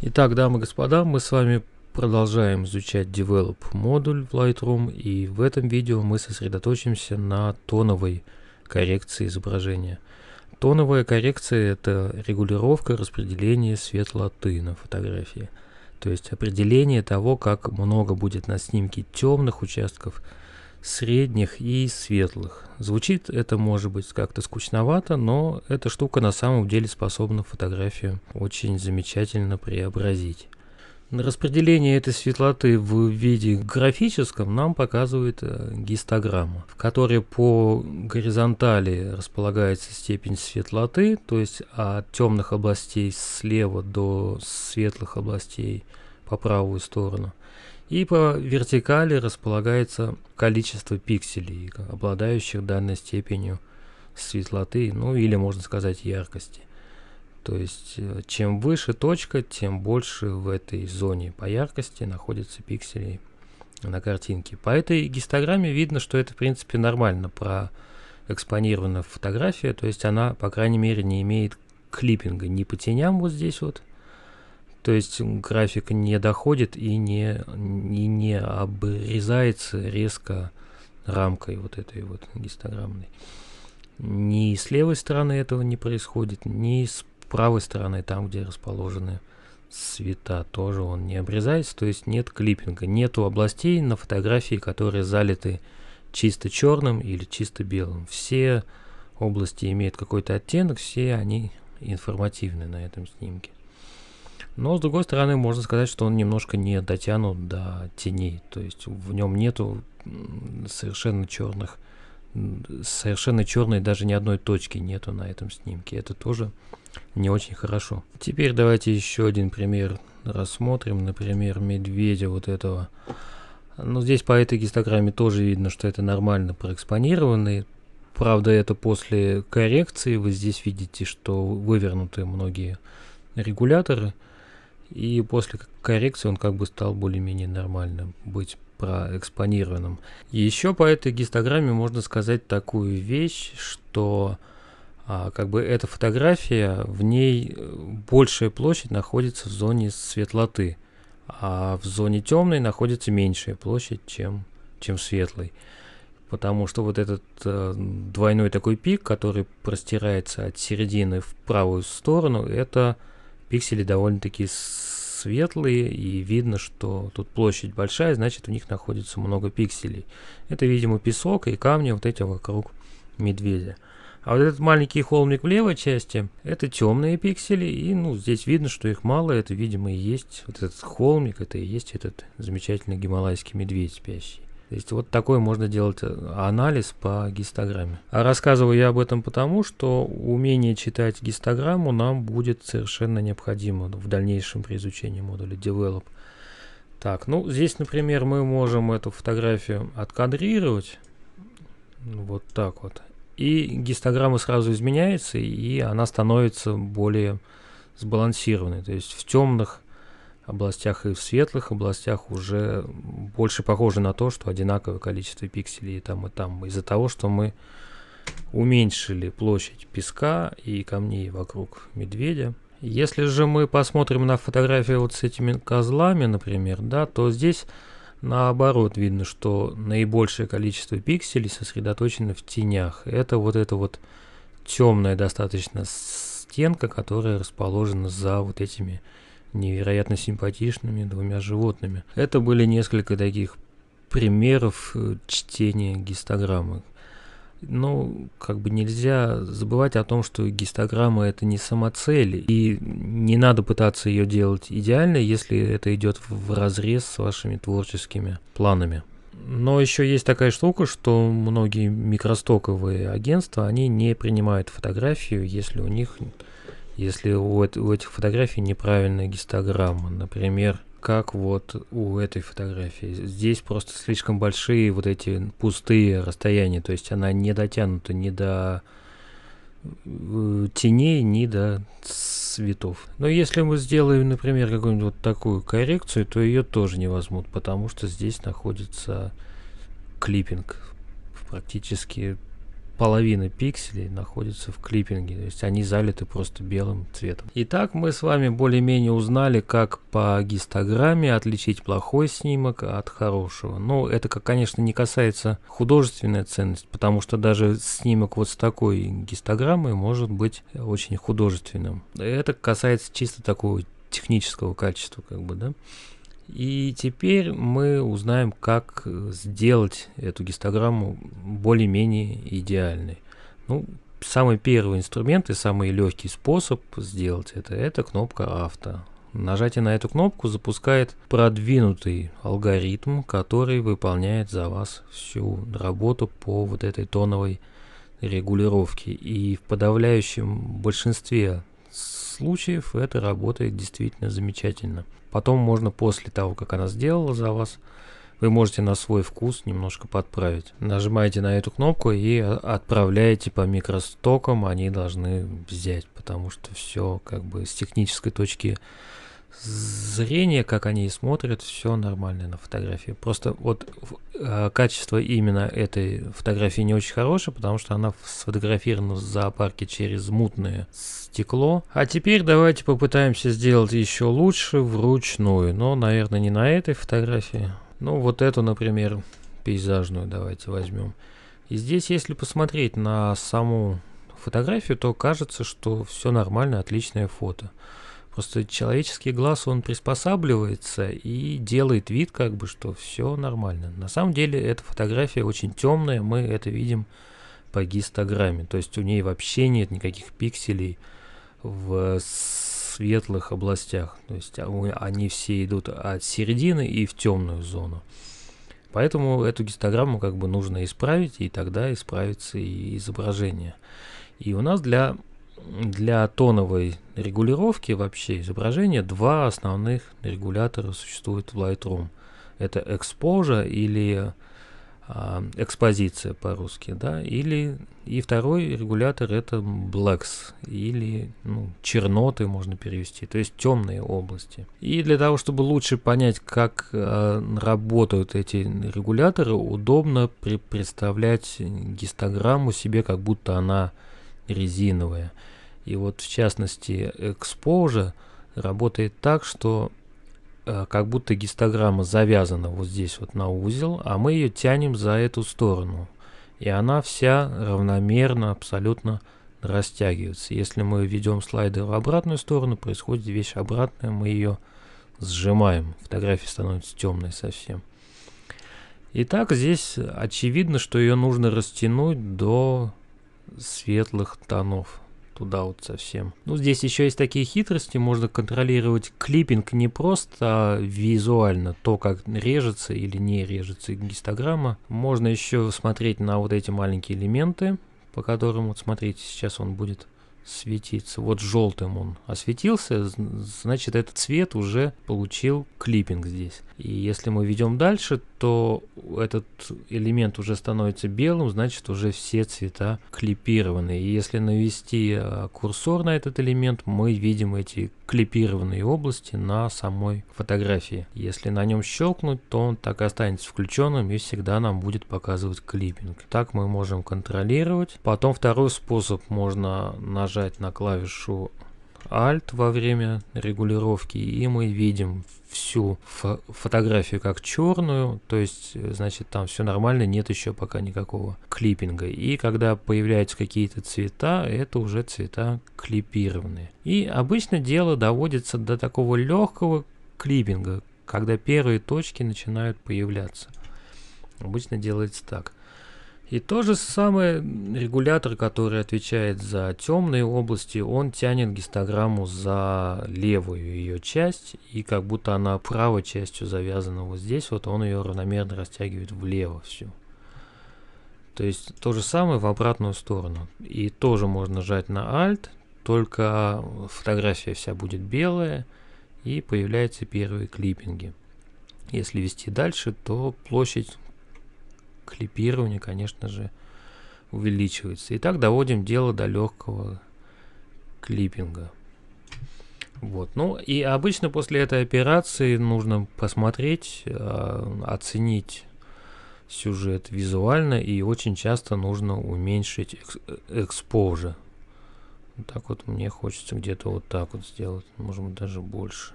Итак, дамы и господа, мы с вами продолжаем изучать Develop модуль в Lightroom, и в этом видео мы сосредоточимся на тоновой коррекции изображения. Тоновая коррекция – это регулировка распределения светлоты на фотографии, то есть определение того, как много будет на снимке темных участков – средних и светлых. Звучит это, может быть, как-то скучновато, но эта штука на самом деле способна фотографию очень замечательно преобразить. Распределение этой светлоты в виде графическом нам показывает э, гистограмма, в которой по горизонтали располагается степень светлоты, то есть от темных областей слева до светлых областей по правую сторону. И по вертикали располагается количество пикселей, обладающих данной степенью светлоты, ну или можно сказать яркости. То есть э, чем выше точка, тем больше в этой зоне по яркости находятся пикселей на картинке. По этой гистограмме видно, что это в принципе нормально про экспонированная фотография, то есть она по крайней мере не имеет клиппинга ни по теням вот здесь вот, то есть график не доходит и не, и не обрезается резко рамкой вот этой вот гистограммной. Ни с левой стороны этого не происходит, ни с правой стороны, там, где расположены света, тоже он не обрезается, то есть нет клиппинга, нету областей на фотографии, которые залиты чисто черным или чисто белым. Все области имеют какой-то оттенок, все они информативны на этом снимке. Но, с другой стороны, можно сказать, что он немножко не дотянут до теней. То есть в нем нету совершенно черных, совершенно черной даже ни одной точки нету на этом снимке. Это тоже не очень хорошо. Теперь давайте еще один пример рассмотрим. Например, медведя вот этого. Но ну, здесь по этой гистограмме тоже видно, что это нормально проэкспонированный. Правда, это после коррекции. Вы здесь видите, что вывернуты многие регуляторы. И после коррекции он как бы стал более-менее нормальным, быть проэкспонированным. еще по этой гистограмме можно сказать такую вещь, что а, как бы эта фотография, в ней э, большая площадь находится в зоне светлоты, а в зоне темной находится меньшая площадь, чем, чем светлой. Потому что вот этот э, двойной такой пик, который простирается от середины в правую сторону, это Пиксели довольно-таки светлые, и видно, что тут площадь большая, значит в них находится много пикселей. Это, видимо, песок и камни вот эти вокруг медведя. А вот этот маленький холмик в левой части, это темные пиксели, и ну здесь видно, что их мало, это, видимо, и есть вот этот холмик, это и есть этот замечательный гималайский медведь спящий. То есть вот такой можно делать э, анализ по гистограмме. А рассказываю я об этом потому, что умение читать гистограмму нам будет совершенно необходимо в дальнейшем при изучении модуля Develop. Так, ну здесь, например, мы можем эту фотографию откадрировать. Вот так вот. И гистограмма сразу изменяется, и она становится более сбалансированной. То есть в темных областях и в светлых областях уже больше похоже на то, что одинаковое количество пикселей и там, и там. Из-за того, что мы уменьшили площадь песка и камней вокруг медведя. Если же мы посмотрим на фотографию вот с этими козлами, например, да, то здесь наоборот видно, что наибольшее количество пикселей сосредоточено в тенях. Это вот эта вот темная достаточно стенка, которая расположена за вот этими невероятно симпатичными двумя животными. Это были несколько таких примеров э, чтения гистограммы. Ну, как бы нельзя забывать о том, что гистограмма это не самоцель, и не надо пытаться ее делать идеально, если это идет в разрез с вашими творческими планами. Но еще есть такая штука, что многие микростоковые агентства, они не принимают фотографию, если у них если у, у этих фотографий неправильная гистограмма, например, как вот у этой фотографии. Здесь просто слишком большие вот эти пустые расстояния, то есть она не дотянута ни до э, теней, ни до цветов. Но если мы сделаем, например, какую-нибудь вот такую коррекцию, то ее тоже не возьмут, потому что здесь находится клиппинг практически половина пикселей находится в клиппинге, то есть они залиты просто белым цветом. Итак, мы с вами более-менее узнали, как по гистограмме отличить плохой снимок от хорошего. Но ну, это, конечно, не касается художественной ценности, потому что даже снимок вот с такой гистограммой может быть очень художественным. Это касается чисто такого технического качества, как бы, да. И теперь мы узнаем, как э, сделать эту гистограмму более-менее идеальной. Ну, самый первый инструмент и самый легкий способ сделать это, это кнопка «Авто». Нажатие на эту кнопку запускает продвинутый алгоритм, который выполняет за вас всю работу по вот этой тоновой регулировке. И в подавляющем большинстве случаев это работает действительно замечательно. Потом можно после того, как она сделала за вас, вы можете на свой вкус немножко подправить. Нажимаете на эту кнопку и отправляете по микростокам, они должны взять, потому что все как бы с технической точки зрения зрение, как они смотрят, все нормально на фотографии. Просто вот э, качество именно этой фотографии не очень хорошее, потому что она сфотографирована в зоопарке через мутное стекло. А теперь давайте попытаемся сделать еще лучше вручную, но, наверное, не на этой фотографии. Ну, вот эту, например, пейзажную давайте возьмем. И здесь, если посмотреть на саму фотографию, то кажется, что все нормально, отличное фото. Просто человеческий глаз, он приспосабливается и делает вид, как бы, что все нормально. На самом деле эта фотография очень темная, мы это видим по гистограмме. То есть у ней вообще нет никаких пикселей в светлых областях. То есть а, они все идут от середины и в темную зону. Поэтому эту гистограмму как бы нужно исправить, и тогда исправится и изображение. И у нас для для тоновой регулировки вообще изображения два основных регулятора существует в Lightroom. Это экспожа или экспозиция а, по-русски, да, или и второй регулятор это blacks или ну, черноты можно перевести, то есть темные области. И для того, чтобы лучше понять, как э, работают эти регуляторы, удобно при представлять гистограмму себе, как будто она резиновая. И вот в частности Exposure работает так, что э, как будто гистограмма завязана вот здесь вот на узел, а мы ее тянем за эту сторону. И она вся равномерно абсолютно растягивается. Если мы ведем слайдер в обратную сторону, происходит вещь обратная, мы ее сжимаем. Фотография становится темной совсем. Итак, здесь очевидно, что ее нужно растянуть до светлых тонов туда вот совсем. Ну, здесь еще есть такие хитрости, можно контролировать клиппинг не просто а визуально, то, как режется или не режется гистограмма. Можно еще смотреть на вот эти маленькие элементы, по которым, вот смотрите, сейчас он будет светиться. Вот желтым он осветился, значит этот цвет уже получил клиппинг здесь. И если мы ведем дальше, то этот элемент уже становится белым, значит уже все цвета клипированы. И если навести э, курсор на этот элемент, мы видим эти клипированные области на самой фотографии. Если на нем щелкнуть, то он так и останется включенным и всегда нам будет показывать клиппинг. Так мы можем контролировать. Потом второй способ можно нажать на клавишу Alt во время регулировки, и мы видим всю фо фотографию как черную, то есть, э, значит, там все нормально, нет еще пока никакого клиппинга. И когда появляются какие-то цвета, это уже цвета клипированные. И обычно дело доводится до такого легкого клиппинга, когда первые точки начинают появляться. Обычно делается так. И то же самое регулятор, который отвечает за темные области, он тянет гистограмму за левую ее часть, и как будто она правой частью завязана вот здесь, вот он ее равномерно растягивает влево всю. То есть то же самое в обратную сторону. И тоже можно нажать на Alt, только фотография вся будет белая, и появляются первые клиппинги. Если вести дальше, то площадь клипирование, конечно же, увеличивается. Итак, доводим дело до легкого клиппинга. Вот. Ну и обычно после этой операции нужно посмотреть, э, оценить сюжет визуально и очень часто нужно уменьшить э, экспоза. Так вот мне хочется где-то вот так вот сделать, может быть даже больше.